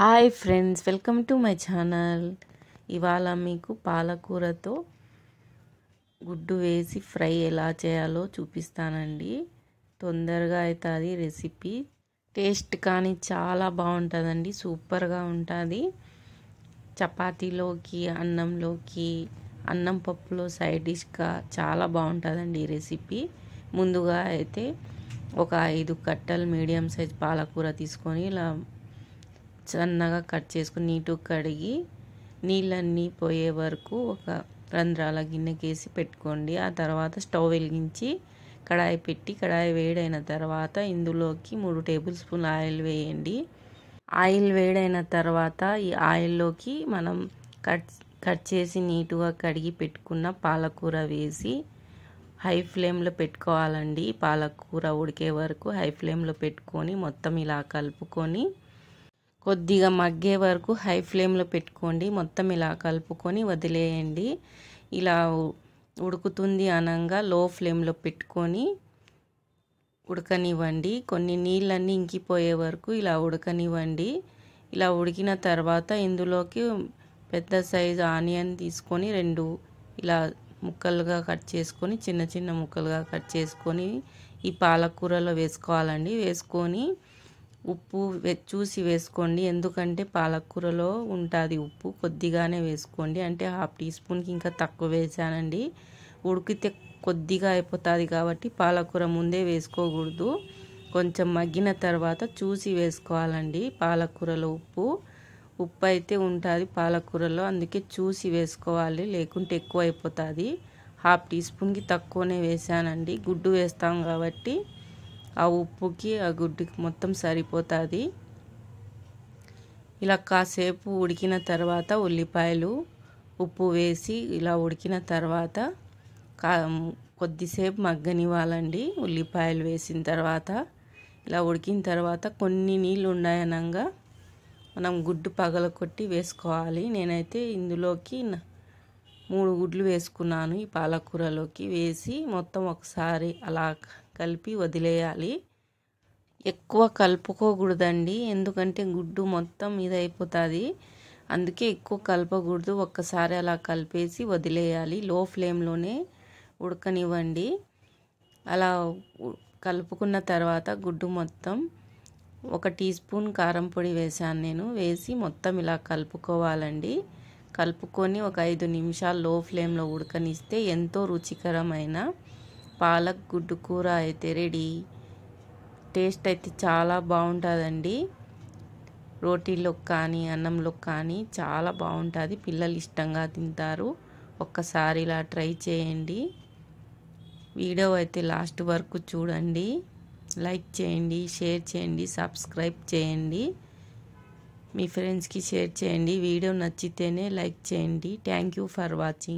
hi friends welcome to my channel ఇవాళ మీకు పాలకూరతో గుడ్డు వేసి ఫ్రై ఎలా చేయాలో చూపిస్తానండి తొందరగా అవుతుంది రెసిపీ టేస్ట్ కానీ చాలా బాగుంటుందండి సూపర్గా ఉంటుంది చపాతీలోకి అన్నంలోకి అన్నం పప్పులో సైడ్ డిష్గా చాలా బాగుంటుందండి ఈ రెసిపీ ముందుగా అయితే ఒక ఐదు కట్టలు మీడియం సైజ్ పాలకూర తీసుకొని ఇలా సన్నగా కట్ చేసుకుని నీటుగా కడిగి నీళ్ళన్నీ పోయే వరకు ఒక రంధ్రాల గిన్నెకేసి పెట్టుకోండి ఆ తర్వాత స్టవ్ వెలిగించి కడాయి పెట్టి కడాయి వేడైన తర్వాత ఇందులోకి మూడు టేబుల్ స్పూన్ ఆయిల్ వేయండి ఆయిల్ వేడైన తర్వాత ఈ ఆయిల్లోకి మనం కట్ కట్ చేసి నీటుగా కడిగి పెట్టుకున్న పాలకూర వేసి హై ఫ్లేమ్లో పెట్టుకోవాలండి పాలకూర ఉడికే వరకు హై ఫ్లేమ్లో పెట్టుకొని మొత్తం ఇలా కలుపుకొని కొద్దిగా మగ్గే వరకు హై ఫ్లేమ్లో పెట్టుకోండి మొత్తం ఇలా కలుపుకొని వదిలేయండి ఇలా ఉడుకుతుంది అనంగా లో ఫ్లేమ్లో పెట్టుకొని ఉడకనివ్వండి కొన్ని నీళ్ళన్నీ ఇంకిపోయే వరకు ఇలా ఉడకనివ్వండి ఇలా ఉడికిన తర్వాత ఇందులోకి పెద్ద సైజు ఆనియన్ తీసుకొని రెండు ఇలా ముక్కలుగా కట్ చేసుకొని చిన్న చిన్న ముక్కలుగా కట్ చేసుకొని ఈ పాలకూరలో వేసుకోవాలండి వేసుకొని ఉప్పు చూసి వేసుకోండి ఎందుకంటే పాలకూరలో ఉంటుంది ఉప్పు కొద్దిగానే వేసుకోండి అంటే హాఫ్ టీ స్పూన్కి ఇంకా తక్కువ వేసానండి ఉడికితే కొద్దిగా అయిపోతుంది కాబట్టి పాలకూర ముందే వేసుకోకూడదు కొంచెం మగ్గిన తర్వాత చూసి వేసుకోవాలండి పాలకూరలో ఉప్పు ఉప్పు అయితే ఉంటుంది పాలకూరలో అందుకే చూసి వేసుకోవాలి లేకుంటే ఎక్కువ అయిపోతుంది హాఫ్ టీ స్పూన్కి తక్కువనే వేసానండి గుడ్డు వేస్తాం కాబట్టి ఆ ఉప్పుకి ఆ గుడ్డుకి మొత్తం సరిపోతుంది ఇలా కాసేపు ఉడికిన తర్వాత ఉల్లిపాయలు ఉప్పు వేసి ఇలా ఉడికిన తర్వాత కా కొద్దిసేపు మగ్గనివ్వాలండి ఉల్లిపాయలు వేసిన తర్వాత ఇలా ఉడికిన తర్వాత కొన్ని నీళ్ళు ఉన్నాయనగా మనం గుడ్డు పగలకొట్టి వేసుకోవాలి నేనైతే ఇందులోకి మూడు గుడ్లు వేసుకున్నాను ఈ పాలకూరలోకి వేసి మొత్తం ఒకసారి అలా కలిపి వదిలేయాలి ఎక్కువ కలుపుకోకూడదండి ఎందుకంటే గుడ్డు మొత్తం ఇదైపోతుంది అందుకే ఎక్కువ కలపకూడదు ఒక్కసారి అలా కలిపేసి వదిలేయాలి లో ఫ్లేమ్లోనే ఉడకనివ్వండి అలా కలుపుకున్న తర్వాత గుడ్డు మొత్తం ఒక టీ స్పూన్ కారం పొడి వేసాను నేను వేసి మొత్తం ఇలా కలుపుకోవాలండి కలుపుకొని ఒక ఐదు నిమిషాలు లో ఫ్లేమ్లో ఉడకనిస్తే ఎంతో రుచికరమైన పాలక్ గుడ్డు కూర అయితే రెడీ టేస్ట్ అయితే చాలా బాగుంటుందండి రోటీలో కానీ అన్నంలో కానీ చాలా బాగుంటుంది పిల్లలు ఇష్టంగా తింటారు ఒక్కసారి ఇలా ట్రై చేయండి వీడియో అయితే లాస్ట్ వరకు చూడండి లైక్ చేయండి షేర్ చేయండి సబ్స్క్రైబ్ చేయండి మీ ఫ్రెండ్స్కి షేర్ చేయండి వీడియో నచ్చితేనే లైక్ చేయండి థ్యాంక్ యూ ఫర్ వాచింగ్